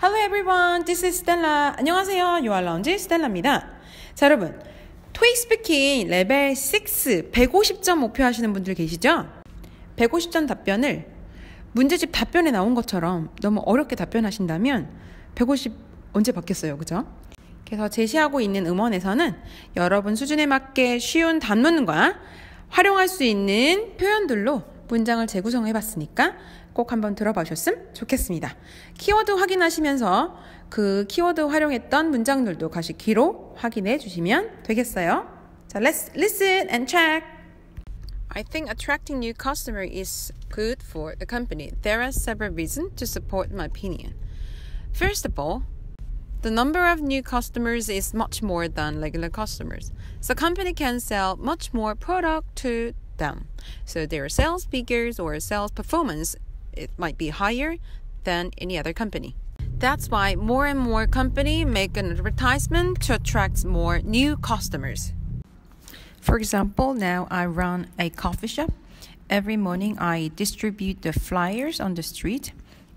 Hello everyone, this is Stella. 안녕하세요, 요알라운지 스텔라입니다. 자, 여러분. 토익 스피킹 레벨 6 150점 목표 하시는 분들 계시죠? 150점 답변을 문제집 답변에 나온 것처럼 너무 어렵게 답변하신다면 150 언제 받겠어요, 그죠? 그래서 제시하고 있는 음원에서는 여러분 수준에 맞게 쉬운 단문과 활용할 수 있는 표현들로 문장을 재구성해 봤으니까 꼭 한번 들어봐셨음 좋겠습니다. 키워드 확인하시면서 그 키워드 활용했던 문장들도 다시 귀로 확인해 주시면 되겠어요. 자, let's listen and check. I think attracting new customer is good for the company. There are several reasons to support my opinion. First of all, the number of new customers is much more than regular customers. So company can sell much more product to them. So their sales figures or sales performance it might be higher than any other company. That's why more and more company make an advertisement to attract more new customers. For example, now I run a coffee shop. Every morning I distribute the flyers on the street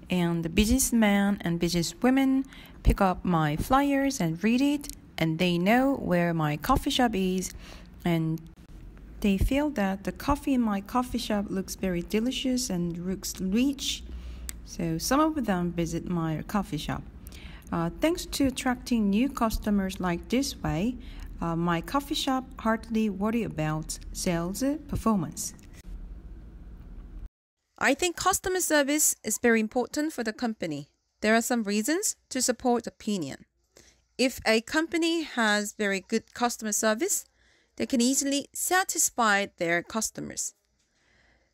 and the businessmen and businesswomen pick up my flyers and read it and they know where my coffee shop is and they feel that the coffee in my coffee shop looks very delicious and looks rich, so some of them visit my coffee shop. Uh, thanks to attracting new customers like this way, uh, my coffee shop hardly worry about sales performance. I think customer service is very important for the company. There are some reasons to support opinion. If a company has very good customer service, they can easily satisfy their customers.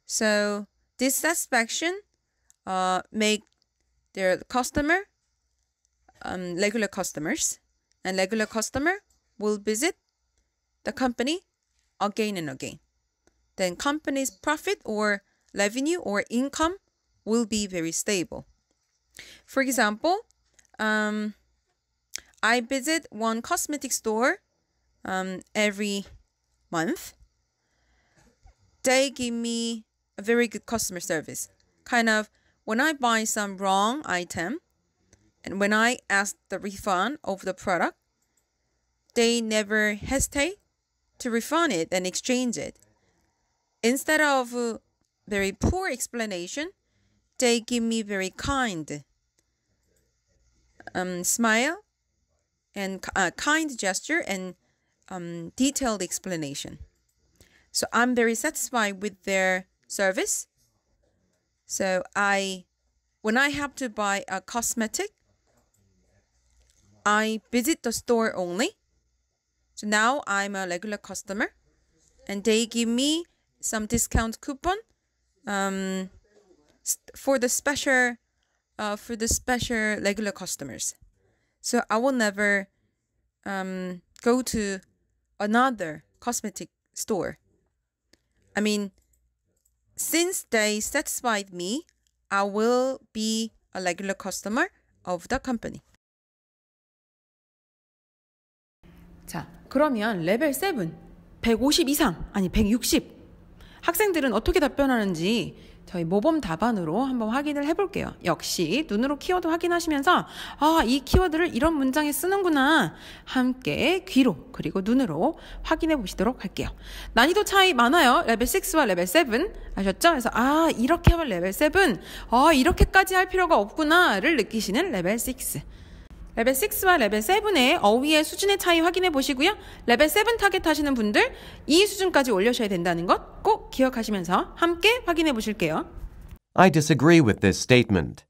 So dissatisfaction uh, make their customer um, regular customers and regular customer will visit the company again and again. Then company's profit or revenue or income will be very stable. For example, um, I visit one cosmetic store um, every month. They give me a very good customer service. Kind of when I buy some wrong item and when I ask the refund of the product, they never hesitate to refund it and exchange it. Instead of very poor explanation, they give me very kind um, smile and uh, kind gesture and um, detailed explanation. So I'm very satisfied with their service. So I, when I have to buy a cosmetic, I visit the store only. So now I'm a regular customer, and they give me some discount coupon um, for the special uh, for the special regular customers. So I will never um, go to another cosmetic store. I mean, since they satisfied me, I will be a regular customer of the company. 자, 그러면 레벨 7, 150 이상, 아니 160. 학생들은 어떻게 답변하는지 저희 모범 답안으로 한번 확인을 해볼게요. 역시 눈으로 키워드 확인하시면서 아, 이 키워드를 이런 문장에 쓰는구나 함께 귀로 그리고 눈으로 확인해 보시도록 할게요. 난이도 차이 많아요. 레벨 6와 레벨 7 아셨죠? 그래서 아 이렇게 하면 레벨 7, 아 어, 이렇게까지 할 필요가 없구나를 느끼시는 레벨 6. 레벨 6와 레벨 7의 어휘의 수준의 차이 확인해 보시고요. 레벨 7 타겟 하시는 분들 이 수준까지 올려셔야 된다는 기억하시면서 함께 확인해 보실게요. I disagree with this statement.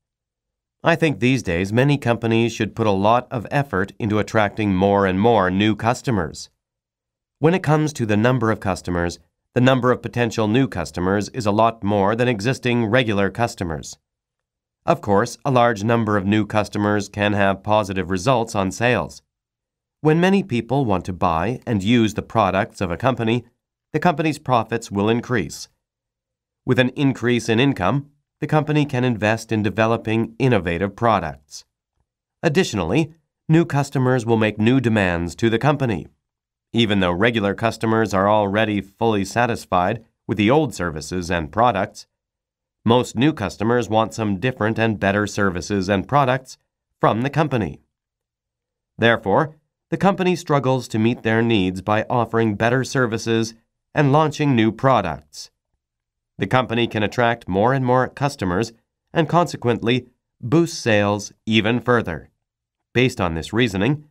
I think these days many companies should put a lot of effort into attracting more and more new customers. When it comes to the number of customers, the number of potential new customers is a lot more than existing regular customers. Of course, a large number of new customers can have positive results on sales. When many people want to buy and use the products of a company, the company's profits will increase. With an increase in income, the company can invest in developing innovative products. Additionally, new customers will make new demands to the company. Even though regular customers are already fully satisfied with the old services and products, most new customers want some different and better services and products from the company. Therefore, the company struggles to meet their needs by offering better services and launching new products. The company can attract more and more customers and consequently boost sales even further. Based on this reasoning,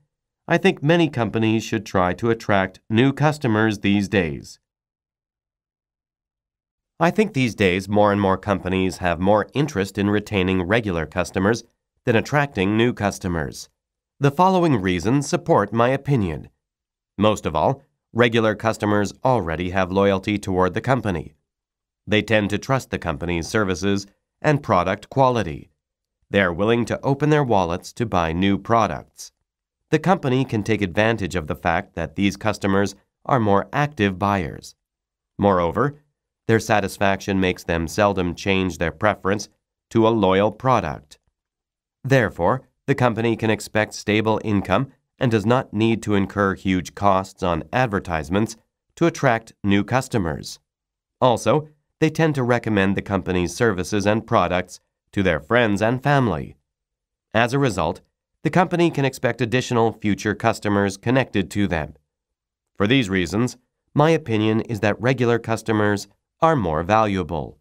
I think many companies should try to attract new customers these days. I think these days more and more companies have more interest in retaining regular customers than attracting new customers. The following reasons support my opinion. Most of all, regular customers already have loyalty toward the company. They tend to trust the company's services and product quality. They are willing to open their wallets to buy new products. The company can take advantage of the fact that these customers are more active buyers. Moreover, their satisfaction makes them seldom change their preference to a loyal product. Therefore, the company can expect stable income and does not need to incur huge costs on advertisements to attract new customers. Also, they tend to recommend the company's services and products to their friends and family. As a result, the company can expect additional future customers connected to them. For these reasons, my opinion is that regular customers are more valuable.